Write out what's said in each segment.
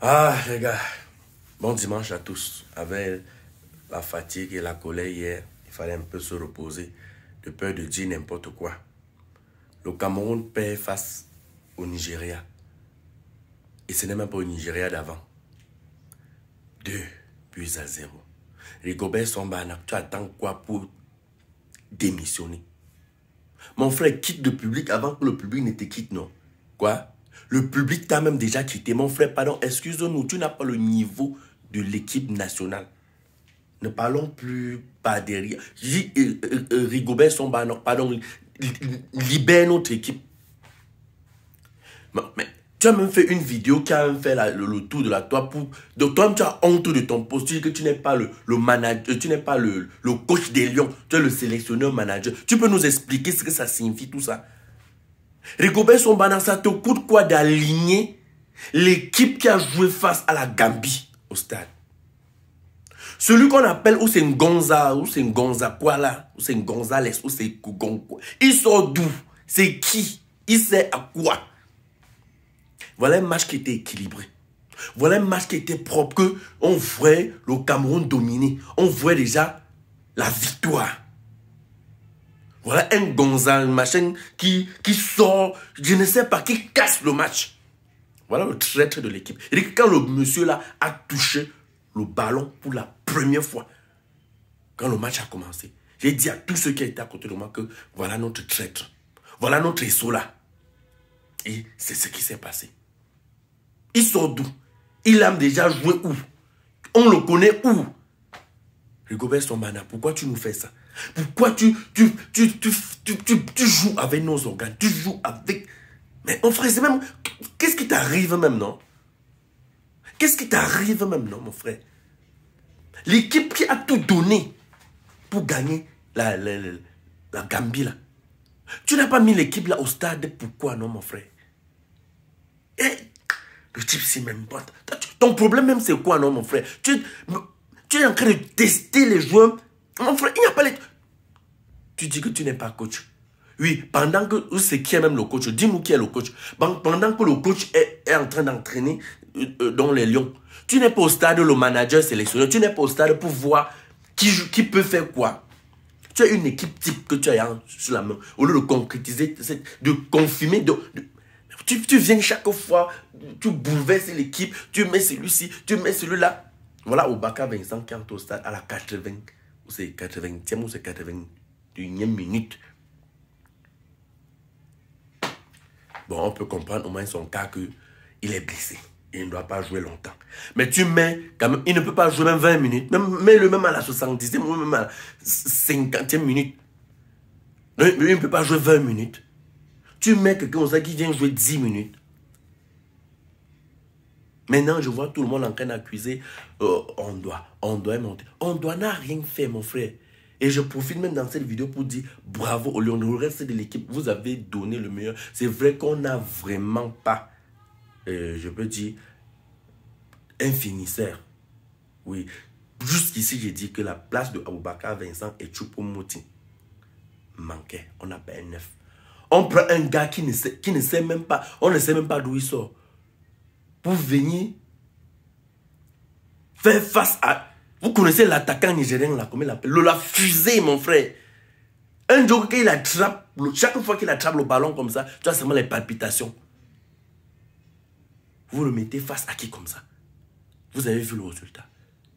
Ah, les gars, bon dimanche à tous. Avec la fatigue et la colère hier, il fallait un peu se reposer de peur de dire n'importe quoi. Le Cameroun perd face au Nigeria. Et ce n'est même pas au Nigeria d'avant. Deux buts à zéro. Rigobert Sombana, tu attends quoi pour démissionner Mon frère quitte le public avant que le public ne te quitte, non Quoi le public t'a même déjà quitté. Mon frère, pardon, excuse-nous, tu n'as pas le niveau de l'équipe nationale. Ne parlons plus pas derrière. Euh, euh, euh, Rigobert son pardon, libère notre équipe. Mais, tu as même fait une vidéo qui a fait le, tour de la toi pour. De toi, tu as honte de ton poste. Tu dis que tu n'es pas le, le manager, tu n'es pas le, le coach des Lions, tu es le sélectionneur manager. Tu peux nous expliquer ce que ça signifie tout ça? Rigobert Sombana, ça te coûte quoi d'aligner l'équipe qui a joué face à la Gambie au stade Celui qu'on appelle ou c'est Ngonza, ou c'est Ngonza là ou c'est Gonzales, ou c'est Il sort d'où C'est qui Il sait à quoi Voilà un match qui était équilibré. Voilà un match qui était propre, que on voyait le Cameroun dominer. On voyait déjà la victoire. Voilà un Gonzal machin qui, qui sort, je ne sais pas, qui casse le match. Voilà le traître de l'équipe. Et quand le monsieur là a touché le ballon pour la première fois, quand le match a commencé, j'ai dit à tous ceux qui étaient à côté de moi que voilà notre traître. Voilà notre Isola. là. Et c'est ce qui s'est passé. Il sort d'où Il a déjà joué où On le connaît où Rigobert Sombana, pourquoi tu nous fais ça pourquoi tu, tu, joues avec nos organes Tu joues avec... Mais mon frère, c'est même... Qu'est-ce qui t'arrive même, non Qu'est-ce qui t'arrive même, non, mon frère L'équipe qui a tout donné pour gagner la, la, la, Gambie, là. Tu n'as pas mis l'équipe là au stade, pourquoi, non, mon frère Et eh, le type, c'est même pas... Ton problème même, c'est quoi, non, mon frère tu, tu es en train de tester les joueurs mon frère, il n'y a pas les... Tu dis que tu n'es pas coach. Oui, pendant que c'est qui est même le coach, dis moi qui est le coach. Pendant que le coach est, en train d'entraîner euh, euh, dans les lions, tu n'es pas au stade le manager sélectionné, tu n'es pas au stade pour voir qui, peut faire quoi. Tu as une équipe type que tu as sur la main. Au lieu de concrétiser, de confirmer, de, tu, viens chaque fois, tu bouleverses l'équipe, tu mets celui-ci, tu mets celui-là. Voilà Obaka Vincent qui est au stade à la 80 c'est 80e ou c'est 81e minute. Bon, on peut comprendre au moins son cas qu'il est blessé. Il ne doit pas jouer longtemps. Mais tu mets, quand même, il ne peut pas jouer même 20 minutes. mets-le même à la 70e ou même à la 50e minute. Il ne peut pas jouer 20 minutes. Tu mets quelqu'un ça qui vient jouer 10 minutes. Maintenant, je vois tout le monde en train d'accuser. Euh, on doit, on doit monter. On doit n'a rien fait, mon frère. Et je profite même dans cette vidéo pour dire bravo au Lyon, au reste de l'équipe. Vous avez donné le meilleur. C'est vrai qu'on n'a vraiment pas, euh, je peux dire, un finisseur. Oui. Jusqu'ici, j'ai dit que la place de Aboubakar Vincent et Choupo motin manquait. On n'a pas un neuf. On prend un gars qui ne qui ne sait même pas, on ne sait même pas d'où il sort pour venir faire face à... Vous connaissez l'attaquant nigérien, là, comment il l'appelle Lola Fusée, mon frère. Un jour qu'il attrape, chaque fois qu'il attrape le ballon comme ça, tu as seulement les palpitations. Vous le mettez face à qui comme ça Vous avez vu le résultat.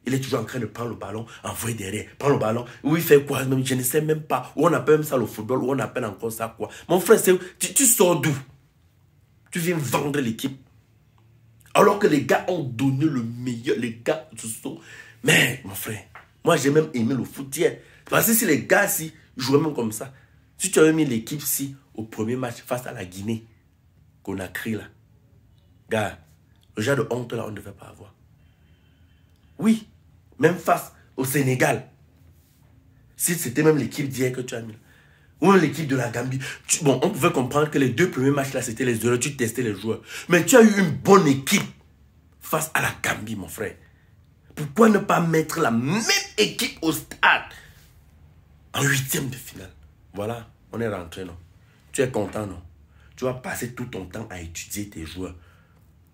Il est toujours en train de prendre le ballon, envoyer derrière, prendre le ballon. oui il fait quoi Je ne sais même pas. Où on appelle même ça le football, où on appelle encore ça quoi. Mon frère, tu, tu sors d'où Tu viens vendre l'équipe alors que les gars ont donné le meilleur. Les gars se sont. Mais, mon frère, moi j'ai même aimé le foot hier. Parce que si les gars si jouaient même comme ça, si tu avais mis l'équipe si au premier match face à la Guinée, qu'on a créé là, gars, le genre de honte là, on ne devait pas avoir. Oui, même face au Sénégal, si c'était même l'équipe d'hier que tu as mis là, ou l'équipe de la Gambie. bon, on pouvait comprendre que les deux premiers matchs là, c'était les heureux. tu testais les joueurs. Mais tu as eu une bonne équipe face à la Gambie, mon frère. Pourquoi ne pas mettre la même équipe au stade en huitième de finale Voilà, on est rentré, non Tu es content, non Tu vas passer tout ton temps à étudier tes joueurs.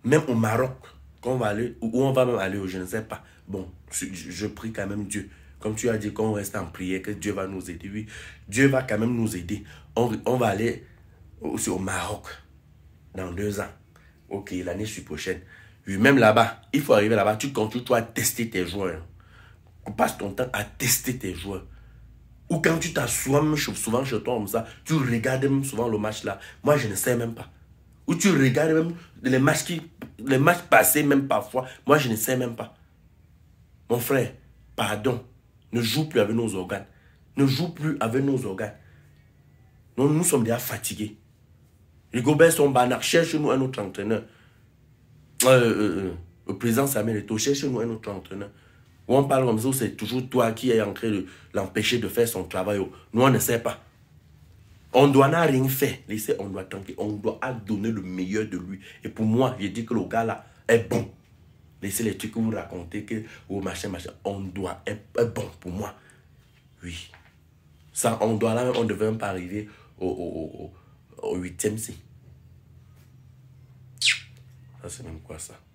Même au Maroc, qu'on va aller, où on va même aller, je ne sais pas. Bon, je prie quand même Dieu comme tu as dit, qu'on reste en prière, que Dieu va nous aider. Oui, Dieu va quand même nous aider. On, va aller au Maroc dans deux ans. Ok, l'année prochaine. Oui, même là-bas, il faut arriver là-bas. Tu continues, toi, à tester tes joueurs. Tu hein. passe ton temps à tester tes joueurs. Ou quand tu t'assois souvent chez toi comme ça, tu regardes même souvent le match là. Moi, je ne sais même pas. Ou tu regardes même les matchs, les matchs passés, même parfois. Moi, je ne sais même pas. Mon frère, pardon ne joue plus avec nos organes. Ne joue plus avec nos organes. nous sommes déjà fatigués. sont banards. cherche-nous un autre entraîneur. Euh, euh, euh le président Samuel Eto, cherche-nous un autre entraîneur. on parle comme ça, c'est toujours toi qui est en train de l'empêcher de faire son travail. Nous, on ne sait pas. On doit n'a rien fait. Laissez, on doit attendre. On doit donner le meilleur de lui. Et pour moi, je dis que le gars là est bon. Mais c'est les trucs que vous racontez, que oh, machin, machin, on doit être bon pour moi. Oui. Ça, on doit là on ne devait même pas arriver au, au, au, 8e, Ça, c'est même quoi ça?